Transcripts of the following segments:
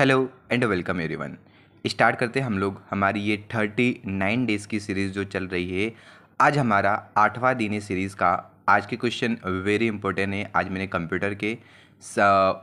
hello and welcome everyone start करते हैं हम लोग हमारी ये थर्टी नाइन डेज़ की सीरीज़ जो चल रही है आज हमारा आठवां दिन है सीरीज़ का आज के क्वेश्चन वेरी इंपॉर्टेंट है आज मैंने कंप्यूटर के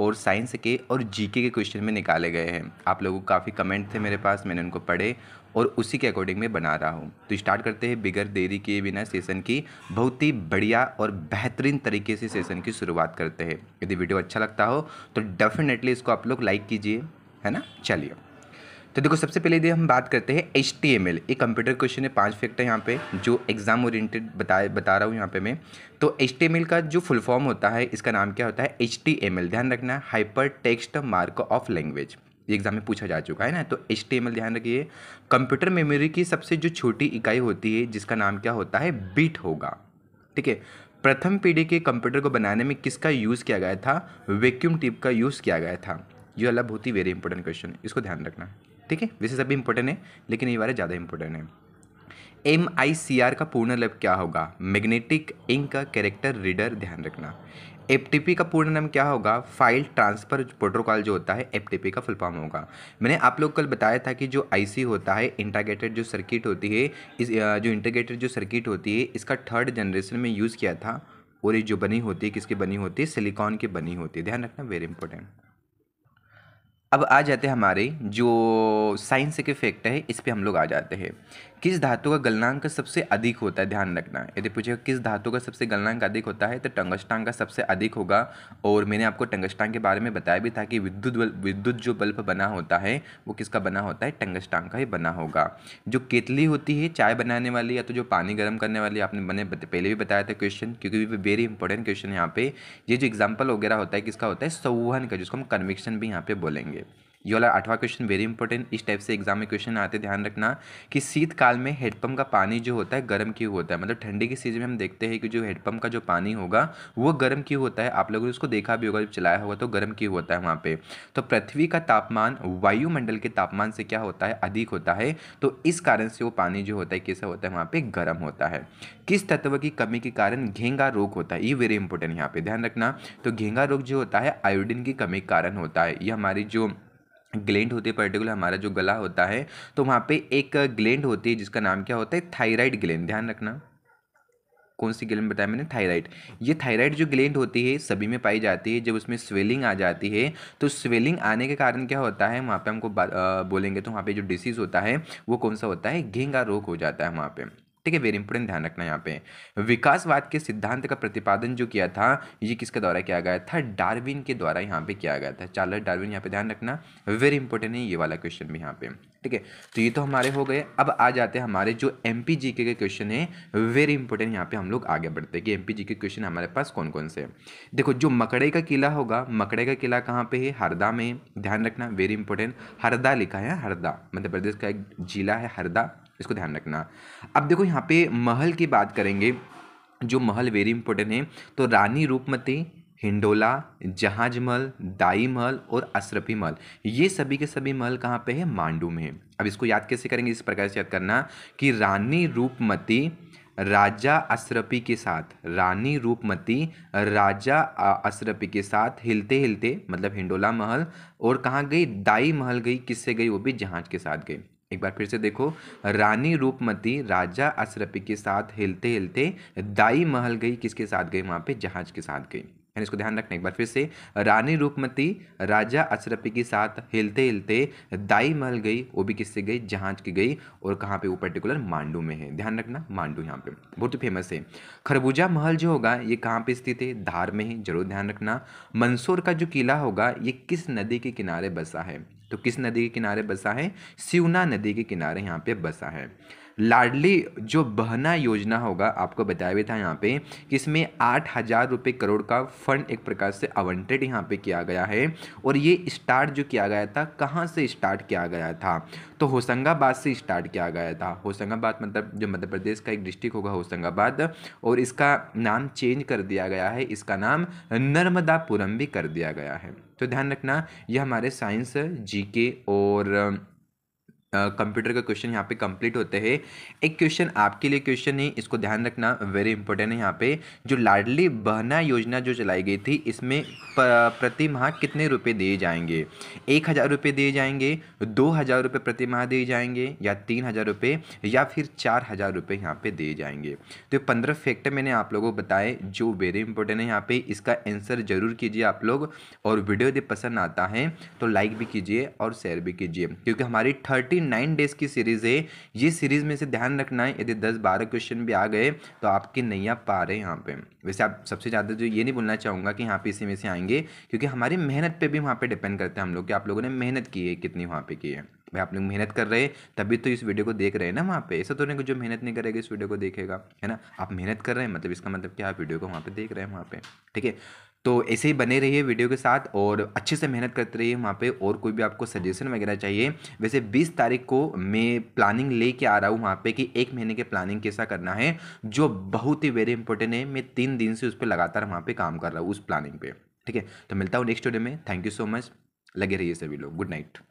और साइंस के और जीके के क्वेश्चन में निकाले गए हैं आप लोगों को काफ़ी कमेंट थे मेरे पास मैंने उनको पढ़े और उसी के अकॉर्डिंग में बना रहा हूँ तो स्टार्ट करते हैं बिगर देरी के बिना सेशन की बहुत ही बढ़िया और बेहतरीन तरीके से सेशन की शुरुआत करते हैं यदि वीडियो अच्छा लगता हो तो डेफिनेटली इसको आप लोग लाइक कीजिए है ना चलिए तो देखो सबसे पहले यदि हम बात करते हैं एच टी एम एल एक कंप्यूटर क्वेश्चन है पांच फैक्ट है यहाँ पे जो एग्जाम ओरिएंटेड बता बता रहा हूँ यहाँ पे मैं तो एच टी एम एल का जो फुल फॉर्म होता है इसका नाम क्या होता है एच टी एम एल ध्यान रखना है hypertext markup language ये एग्जाम में पूछा जा चुका है ना तो एच टी एम एल ध्यान रखिए कंप्यूटर मेमोरी की सबसे जो छोटी इकाई होती है जिसका नाम क्या होता है बीट होगा ठीक है प्रथम पीढ़ी के कंप्यूटर को बनाने में किसका यूज़ किया गया था वैक्यूम टिप का यूज़ किया गया था ये वाला बहुत ही वेरी इंपॉर्टेंट क्वेश्चन इसको ध्यान रखना ठीक है वैसे सभी इंपॉर्टेंट है लेकिन ये वाले ज़्यादा इंपॉर्टेंट है एम आई सी आर का पूर्ण लव क्या होगा मैग्नेटिक इंक का कैरेक्टर रीडर ध्यान रखना एफ का पूर्ण नाम क्या होगा फाइल ट्रांसफ़र प्रोटोकॉल जो होता है एफ का फुल फॉर्म होगा मैंने आप लोग कल बताया था कि जो आई सी होता है इंटाग्रेटेड जो सर्किट होती है इस जो इंटाग्रेटेड जो सर्किट होती है इसका थर्ड जनरेशन में यूज़ किया था और ये जो बनी होती है किसकी बनी होती है सिलिकॉन की बनी होती है ध्यान रखना वेरी इंपॉर्टेंट अब आ जाते हैं हमारे जो साइंस के फैक्ट है इस पर हम लोग आ जाते हैं किस धातु का गलनांक सबसे अधिक होता है ध्यान रखना यदि पूछेगा किस धातु का सबसे गलनांक अधिक होता है तो टंगस्टांग का सबसे अधिक होगा और मैंने आपको टंगस्टांग के बारे में बताया भी था कि विद्युत बल विद्युत जो बल्ब बना होता है वो किसका बना होता है टंगस्टांग का ही बना होगा जो केतली होती है चाय बनाने वाली या तो जो पानी गर्म करने वाली आपने मैंने पहले भी बताया था क्वेश्चन क्योंकि वेरी इंपॉर्टेंट क्वेश्चन यहाँ पे ये जो एग्जाम्पल वगैरह होता है किसका होता है सौहन का जिसको हम कन्विक्शन भी यहाँ पे बोलेंगे ये वाला आठवां क्वेश्चन वेरी इंपॉर्टेंट इस टाइप से एग्जाम में क्वेश्चन आते ध्यान रखना कि शीतकाल में हेडपम्प का पानी जो होता है गर्म क्यों होता है मतलब ठंडी की सीजन में हम देखते हैं कि जो हेडपम्प का जो पानी होगा वो गर्म क्यों होता है आप लोगों ने उसको देखा भी होगा जब चलाया होगा तो गर्म क्यों होता है वहाँ पर तो पृथ्वी का तापमान वायुमंडल के तापमान से क्या होता है अधिक होता है तो इस कारण से वो पानी जो होता है कैसा होता है वहाँ पर गर्म होता है किस तत्व की कमी के कारण घेंगा रोग होता है ये वेरी इंपॉर्टेंट यहाँ पे ध्यान रखना तो घेंगा रोग जो होता है आयोडिन की कमी के कारण होता है ये हमारी जो ग्लैंड होती है पर्टिकुलर हमारा जो गला होता है तो वहाँ पे एक ग्लैंड होती है जिसका नाम क्या होता है थायराइड ग्लैंड ध्यान रखना कौन सी ग्लैंड बताया मैंने थायराइड ये थायराइड जो ग्लैंड होती है सभी में पाई जाती है जब उसमें स्वेलिंग आ जाती है तो स्वेलिंग आने के कारण क्या होता है वहाँ पे हमको बोलेंगे तो वहाँ पे जो डिसीज़ होता है वो कौन सा होता है घेंगा रोग हो जाता है वहाँ पे ठीक है वेरी इंपोर्टेंट ध्यान रखना यहाँ पे विकासवाद के सिद्धांत का प्रतिपादन जो किया था ये किसके द्वारा किया गया था डार्विन के द्वारा यहाँ पे किया गया था चार्लर डार्विन यहाँ पे ध्यान रखना वेरी इंपॉर्टेंट है ये वाला क्वेश्चन भी यहाँ पे ठीक है तो ये तो हमारे हो गए अब आ जाते हैं हमारे जो एम पी जी के क्वेश्चन है वेरी इंपॉर्टेंट यहाँ पे हम लोग आगे बढ़ते हैं कि एम पी जी के क्वेश्चन हमारे पास कौन कौन से देखो जो मकड़े का किला होगा मकड़े का किला कहाँ पे है हरदा में ध्यान रखना वेरी इंपॉर्टेंट हरदा लिखा है हरदा मध्य प्रदेश का एक जिला है हरदा इसको ध्यान रखना अब देखो यहाँ पे महल की बात करेंगे जो महल वेरी इंपॉर्टेंट है तो रानी रूपमती हिंडोला जहाज महल दाई महल और अशरफी महल ये सभी के सभी महल कहाँ पे है मांडू में है अब इसको याद कैसे करेंगे इस प्रकार से याद करना कि रानी रूपमती राजा अशरफी के साथ रानी रूपमती राजा अशरफी के साथ हिलते हिलते मतलब हिंडोला महल और कहाँ गई दाई महल गई किससे गई वो भी जहाज के साथ गई एक बार फिर से देखो रानी रूपमती राजा अशरफी के साथ हिलते हिलते दाई महल गई किसके साथ गई वहाँ पे जहाज के साथ गई यानी इसको ध्यान रखना एक बार फिर से रानी रूपमती राजा अशरफी के साथ हिलते हिलते दाई महल गई वो भी किससे गई जहाज की गई और कहाँ पे वो पर्टिकुलर मांडू में है ध्यान रखना मांडू यहाँ पे बहुत फेमस है खरबूजा महल जो होगा ये कहाँ पे स्थित है धार में है जरूर ध्यान रखना मंसूर का जो किला होगा ये किस नदी के किनारे बसा है तो किस नदी के किनारे बसा है सिवना नदी के किनारे यहाँ पे बसा है लाडली जो बहना योजना होगा आपको बताया भी था यहाँ पे कि इसमें आठ हज़ार रुपये करोड़ का फंड एक प्रकार से आवंटेड यहाँ पे किया गया है और ये स्टार्ट जो किया गया था कहाँ से स्टार्ट किया गया था तो होशंगाबाद से स्टार्ट किया गया था होशंगाबाद मतलब जो मध्य प्रदेश का एक डिस्ट्रिक्ट होगा होशंगाबाद और इसका नाम चेंज कर दिया गया है इसका नाम नर्मदापुरम भी कर दिया गया है तो ध्यान रखना यह हमारे साइंस जीके और कंप्यूटर का क्वेश्चन यहाँ पे कंप्लीट होते हैं एक क्वेश्चन आपके लिए क्वेश्चन है इसको ध्यान रखना वेरी इंपॉर्टेंट है यहाँ पे जो लाडली बहना योजना जो चलाई गई थी इसमें प्रति माह कितने रुपए दिए जाएंगे एक हज़ार रुपये दिए जाएंगे दो हज़ार रुपये प्रति माह दिए जाएंगे या तीन हज़ार रुपये या फिर चार हज़ार रुपये यहाँ पर दिए जाएंगे तो ये पंद्रह फैक्टर मैंने आप लोगों को बताए जो वेरी इंपॉर्टेंट है यहाँ पर इसका आंसर जरूर कीजिए आप लोग और वीडियो यदि पसंद आता है तो लाइक भी कीजिए और शेयर भी कीजिए क्योंकि हमारी थर्टी नाइन डेज की सीरीज है ये सीरीज में से ध्यान रखना है यदि दस बारह क्वेश्चन भी आ गए तो आपके नहीं आ पा रहे हैं यहाँ पे वैसे आप सबसे ज़्यादा जो ये नहीं बोलना चाहूँगा कि यहाँ पे इसी में से आएंगे क्योंकि हमारी मेहनत पे भी वहाँ पे डिपेंड करते हैं हम लोग कि आप लोगों ने मेहनत की है कितनी वहाँ पे की है भाई आप लोग मेहनत कर रहे हैं तभी तो इस वीडियो को देख रहे हैं ना वहाँ पे ऐसा तो नहीं जो मेहनत नहीं करेगा इस वीडियो को देखेगा है ना आप मेहनत कर रहे हैं मतलब इसका मतलब क्या आप वीडियो को वहाँ पे देख रहे हैं वहाँ पे ठीक है तो ऐसे ही बने रहिए वीडियो के साथ और अच्छे से मेहनत करते रहिए वहाँ पे और कोई भी आपको सजेशन वगैरह चाहिए वैसे 20 तारीख को मैं प्लानिंग लेके आ रहा हूँ वहाँ पे कि एक महीने के प्लानिंग कैसा करना है जो बहुत ही वेरी इंपॉर्टेंट है मैं तीन दिन से उस पर लगातार वहाँ पर काम कर रहा हूँ उस प्लानिंग पर ठीक है तो मिलता हूँ नेक्स्ट वीडियो में थैंक यू सो मच लगे रहिए सभी लोग गुड नाइट